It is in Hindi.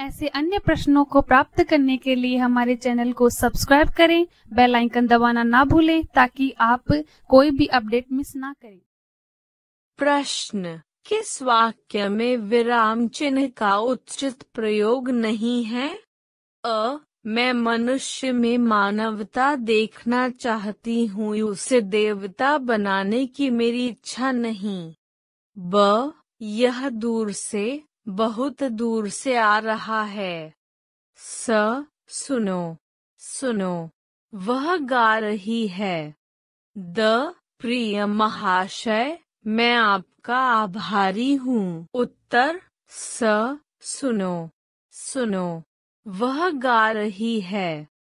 ऐसे अन्य प्रश्नों को प्राप्त करने के लिए हमारे चैनल को सब्सक्राइब करें बेल आइकन दबाना ना भूलें ताकि आप कोई भी अपडेट मिस ना करें प्रश्न किस वाक्य में विराम चिन्ह का उचित प्रयोग नहीं है अ मैं मनुष्य में मानवता देखना चाहती हूँ उसे देवता बनाने की मेरी इच्छा नहीं ब यह दूर से बहुत दूर से आ रहा है स सुनो सुनो वह गा रही है द प्रिय महाशय मैं आपका आभारी हूँ उत्तर स सुनो सुनो वह गा रही है